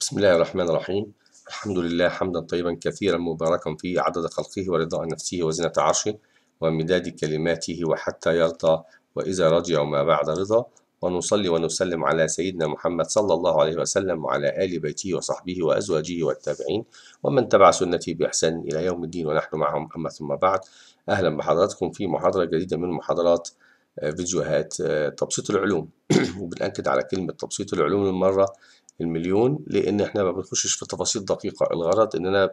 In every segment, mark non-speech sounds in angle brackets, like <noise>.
بسم الله الرحمن الرحيم الحمد لله حمدا طيبا كثيرا مباركا فيه عدد خلقه ورضاء نفسه وزنة عرشه ومداد كلماته وحتى يرضى وإذا رجع ما بعد رضا ونصلي ونسلم على سيدنا محمد صلى الله عليه وسلم وعلى آل بيته وصحبه وأزواجه والتابعين ومن تبع سنته بإحسان إلى يوم الدين ونحن معهم أما ثم بعد أهلا بحضراتكم في محاضرة جديدة من محاضرات آه، فيديوهات آه، تبسيط العلوم <clears throat> وبنأكد على كلمة تبسيط العلوم للمرة المليون لأن احنا ما بنخشش في تفاصيل دقيقة الغرض إننا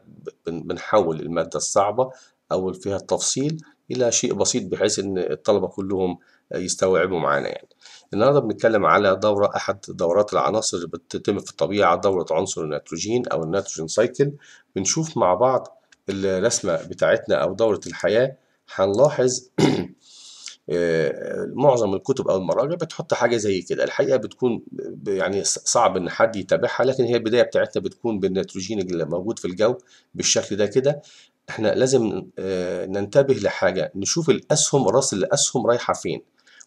بنحول المادة الصعبة أو فيها التفصيل إلى شيء بسيط بحيث إن الطلبة كلهم يستوعبوا معانا يعني. النهارده بنتكلم على دورة أحد دورات العناصر اللي بتتم في الطبيعة دورة عنصر النيتروجين أو النيتروجين سايكل بنشوف مع بعض الرسمة بتاعتنا أو دورة الحياة هنلاحظ <clears throat> معظم الكتب او المراجع بتحط حاجه زي كده الحقيقه بتكون يعني صعب ان حد يتابعها لكن هي البدايه بتاعتنا بتكون بالنيتروجين اللي موجود في الجو بالشكل ده كده احنا لازم آه، ننتبه لحاجه نشوف الاسهم راس الاسهم رايحه فين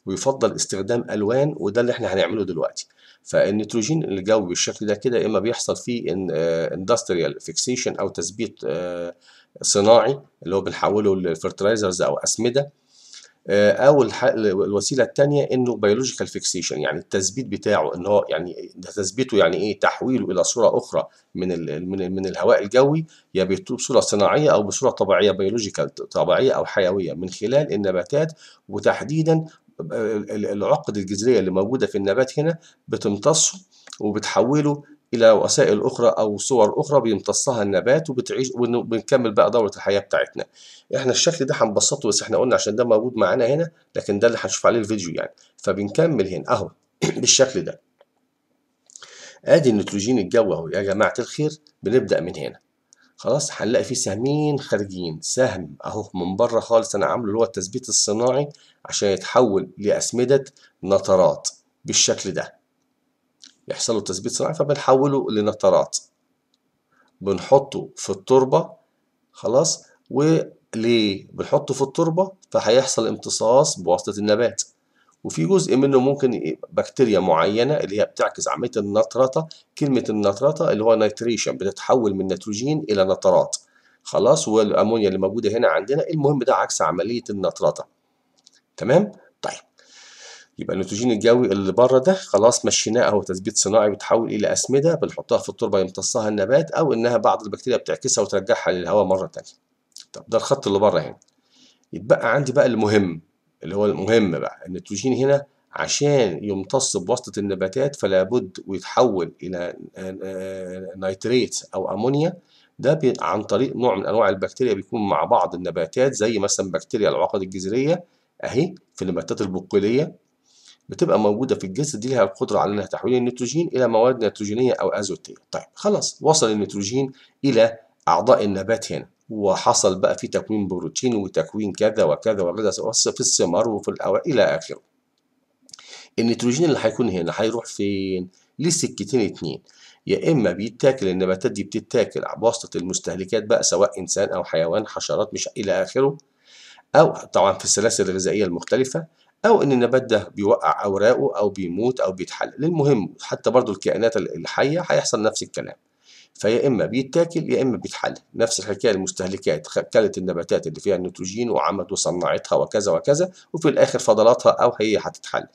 ويفضل استخدام الوان وده اللي احنا هنعمله دلوقتي فالنيتروجين الجوي بالشكل ده كده اما بيحصل فيه اندستريال آه، فيكسيشن او تثبيت آه، صناعي اللي هو بنحوله لفرتلايزرز او اسمده آه، او الوسيله الثانيه انه بيولوجيكال فيكسيشن يعني التثبيت بتاعه ان هو يعني تثبيته يعني ايه تحويله الى صوره اخرى من من من الهواء الجوي يا بصوره صناعيه او بصوره طبيعيه بيولوجيكال طبيعيه او حيويه من خلال النباتات وتحديدا العقد الجذريه اللي موجوده في النبات هنا بتمتصه وبتحوله الى وسائل اخرى او صور اخرى بيمتصها النبات وبتعيش وبنكمل بقى دوره الحياه بتاعتنا احنا الشكل ده هنبسطه بس احنا قلنا عشان ده موجود معانا هنا لكن ده اللي هنشوف عليه الفيديو يعني فبنكمل هنا اهو <clears throat> بالشكل ده ادي النيتروجين الجوي اهو يا جماعه الخير بنبدا من هنا خلاص هنلاقي فيه سهمين خارجين سهم اهو من بره خالص انا عامله اللي هو التثبيت الصناعي عشان يتحول لاسمده نترات بالشكل ده يحصل له تثبيت صناعي فبنحوله لنترات بنحطه في التربة خلاص وليه بنحطه في التربة فهيحصل امتصاص بواسطة النبات وفي جزء منه ممكن بكتيريا معينة اللي هي بتعكس عملية النطرطة كلمة النطرطة اللي هو نيتريشن بتتحول من نيتروجين إلى نترات خلاص والأمونيا اللي موجودة هنا عندنا المهم ده عكس عملية النطرطة تمام يبقى النيتروجين الجوي اللي بره ده خلاص مشيناه اهو تثبيت صناعي بيتحول الى اسمده بنحطها في التربه يمتصها النبات او انها بعض البكتيريا بتعكسها وترجعها للهواء مره ثانيه طب ده الخط اللي بره هنا يتبقى عندي بقى المهم اللي هو المهم بقى النيتروجين هنا عشان يمتص بواسطه النباتات فلا بد ويتحول الى نيتريت او امونيا ده عن طريق نوع من انواع البكتيريا بيكون مع بعض النباتات زي مثلا بكتيريا العقد الجذريه اهي في النباتات البقوليه بتبقى موجودة في الجسم دي لها القدرة على انها تحويل النيتروجين إلى مواد نيتروجينية أو أزوتية طيب خلاص وصل النيتروجين إلى أعضاء النبات هنا وحصل بقى في تكوين بروتين وتكوين كذا وكذا وكذا في الثمار وفي الأوعية إلى آخره النيتروجين اللي هيكون هنا هيروح فين؟ ليه سكتين اتنين يا اما بيتاكل النباتات دي بتتاكل بواسطه المستهلكات بقى سواء انسان او حيوان حشرات مش الى اخره او طبعا في السلاسل الغذائيه المختلفه او ان النبات ده بيوقع اوراقه او بيموت او بيتحلل المهم حتى برضو الكائنات الحيه هيحصل نفس الكلام فيا اما بيتاكل يا اما بيتحلل نفس الحكايه المستهلكات كلت النباتات اللي فيها النيتروجين وعمد وصنعتها وكذا وكذا وفي الاخر فضلاتها او هي هتتحلل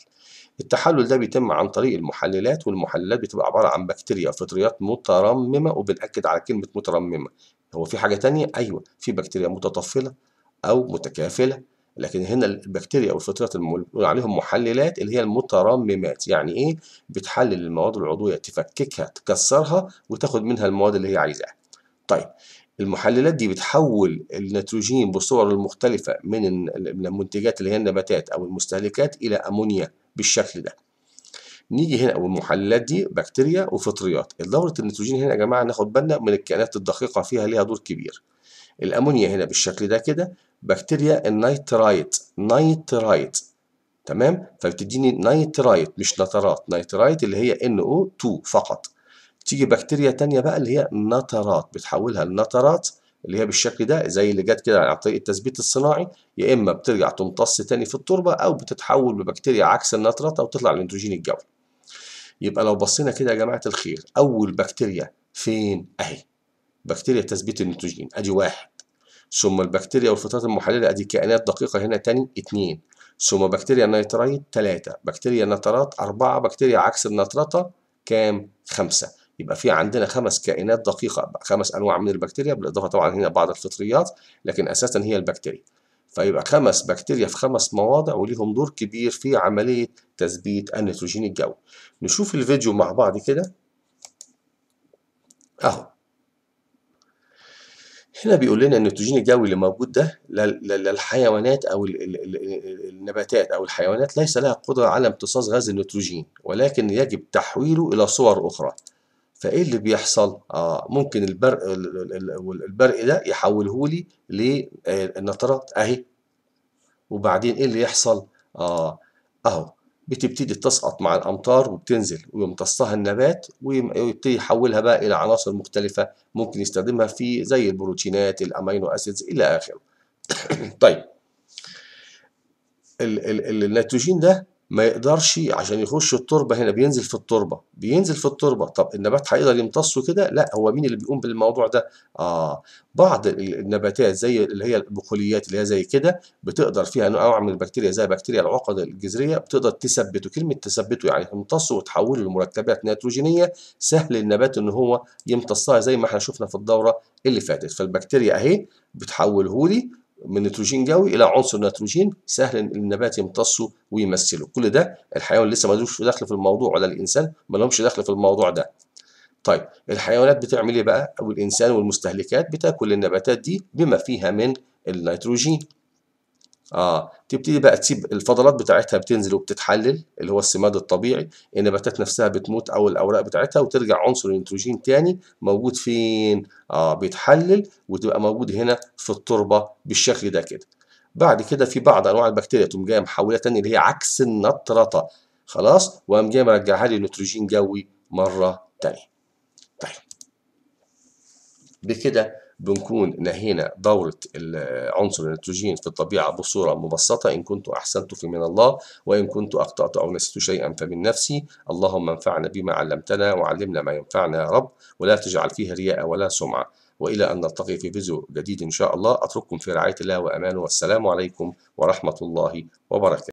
التحلل ده بيتم عن طريق المحللات والمحللات بتبقى عباره عن بكتيريا وفطريات مترممه وبنأكد على كلمه مترممه هو في حاجه تانية ايوه في بكتيريا متطفله او متكافله لكن هنا البكتيريا او الفطريات بنقول عليهم محللات اللي هي المترممات يعني ايه بتحلل المواد العضويه تفككها تكسرها وتاخد منها المواد اللي هي عايزاها طيب المحللات دي بتحول النيتروجين بصور المختلفة من المنتجات اللي هي النباتات أو المستهلكات إلى أمونيا بالشكل ده نيجي هنا والمحللات دي بكتيريا وفطريات دورة النيتروجين هنا يا جماعة ناخد بالنا من الكائنات الدقيقة فيها ليها دور كبير الأمونيا هنا بالشكل ده كده بكتيريا النيترايت نيترايت تمام فبتديني نيترايت مش نترات نيترايت اللي هي NO2 فقط تيجي بكتيريا تانية بقى اللي هي نترات بتحولها لنترات اللي هي بالشكل ده زي اللي جت كده عن طريق التثبيت الصناعي يا اما بترجع تمتص تاني في التربه او بتتحول لبكتيريا عكس النترات او تطلع الانتروجين الجوي يبقى لو بصينا كده يا جماعه الخير اول بكتيريا فين اهي بكتيريا تثبيت النيتروجين ادي واحد ثم البكتيريا والفطريات المحللة أدي كائنات دقيقة هنا تاني اتنين ثم بكتيريا نيترايت تلاتة بكتيريا نترات أربعة بكتيريا عكس النترطة كام خمسة يبقى في عندنا خمس كائنات دقيقة خمس أنواع من البكتيريا بالإضافة طبعا هنا بعض الفطريات لكن أساسا هي البكتيريا فيبقى خمس بكتيريا في خمس مواضع وليهم دور كبير في عملية تثبيت النيتروجين الجوي نشوف الفيديو مع بعض كده أهو هنا بيقول لنا النيتروجين الجوي اللي موجود ده للحيوانات او النباتات او الحيوانات ليس لها قدره على امتصاص غاز النيتروجين ولكن يجب تحويله الى صور اخرى فايه اللي بيحصل اه ممكن البرق البرق ده يحوله لي للنترات آه، اهي وبعدين ايه اللي يحصل اه اهو بتبتدي تسقط مع الأمطار وبتنزل ويمتصها النبات ويبتدي يحولها بقى إلى عناصر مختلفة ممكن يستخدمها في زي البروتينات الأمينو أسيدز إلى آخره. <coughs> طيب ال ال النيتروجين ده ما يقدرش عشان يخش التربة هنا بينزل في التربة بينزل في التربة طب النبات هيقدر يمتصه كده لا هو مين اللي بيقوم بالموضوع ده آه بعض النباتات زي اللي هي البقوليات اللي هي زي كده بتقدر فيها نوع من البكتيريا زي بكتيريا العقد الجذرية بتقدر تثبته كلمة تثبته يعني تمتصه وتحوله لمركبات نيتروجينية سهل النبات ان هو يمتصها زي ما احنا شفنا في الدورة اللي فاتت فالبكتيريا اهي بتحوله لي من نيتروجين جوي إلى عنصر نيتروجين سهل إن النبات يمتصه ويمثله كل ده الحيوان لسه لهوش دخل في الموضوع ولا الإنسان لهمش دخل في الموضوع ده طيب الحيوانات بتعمل ايه بقى والانسان والمستهلكات بتاكل النباتات دي بما فيها من النيتروجين اه تبتدي بقى تسيب الفضلات بتاعتها بتنزل وبتتحلل اللي هو السماد الطبيعي النباتات نفسها بتموت او الاوراق بتاعتها وترجع عنصر النيتروجين تاني موجود فين اه بيتحلل وتبقى موجود هنا في التربه بالشكل ده كده بعد كده في بعض انواع البكتيريا تقوم جايه محوله تاني اللي هي عكس النطرطه خلاص وقام جاي مرجعها لي نيتروجين جوي مره تانيه طيب بكده بنكون نهينا دورة عنصر النيتروجين في الطبيعة بصورة مبسطة إن كنت أحسنت فمن الله وإن كنت أخطأت أو نسيت شيئا فمن نفسي اللهم انفعنا بما علمتنا وعلمنا ما ينفعنا يا رب ولا تجعل فيه رياء ولا سمعة وإلى أن نلتقي في فيديو جديد إن شاء الله أترككم في رعاية الله وأمانه والسلام عليكم ورحمة الله وبركاته